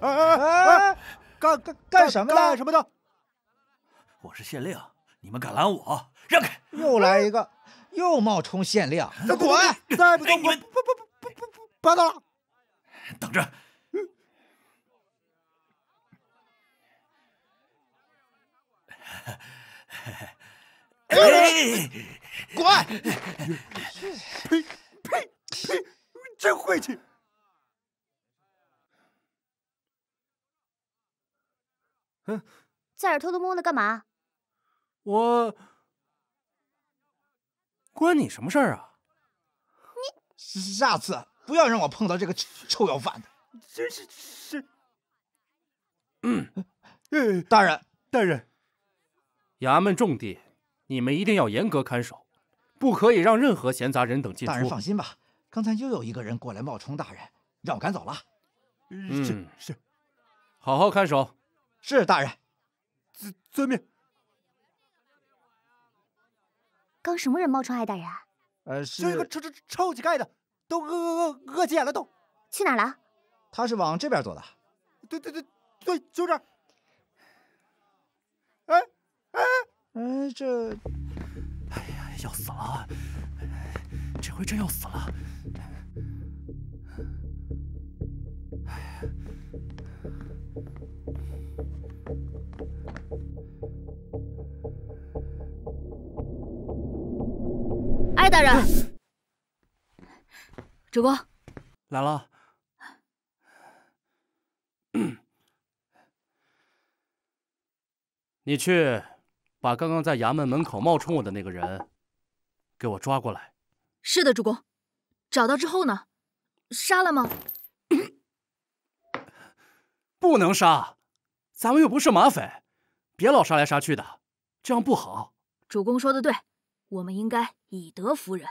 哎干干干什么呢？干什么的？我是县令，你们敢拦我？让开！又来一个，又冒充县令。滚！再不走，不不不不不不，别打了。等着。滚！呸呸呸！真晦气。在这偷偷摸摸的干嘛？我关你什么事儿啊？你下次不要让我碰到这个臭要饭的！真是是。嗯，大人，大人，衙门重地，你们一定要严格看守，不可以让任何闲杂人等进出。大人放心吧，刚才又有一个人过来冒充大人，让我赶走了。是是，好好看守。是大人，遵遵命。刚什么人冒充艾大人？呃，是一个臭臭臭乞盖的，都饿饿饿饿急眼了都。去哪了？他是往这边走的。对对对对，就这儿。哎哎哎，这，哎呀，要死了！这回真要死了。大人，主公来了。你去把刚刚在衙门门口冒充我的那个人，给我抓过来。是的，主公。找到之后呢？杀了吗？不能杀，咱们又不是马匪，别老杀来杀去的，这样不好。主公说的对。我们应该以德服人。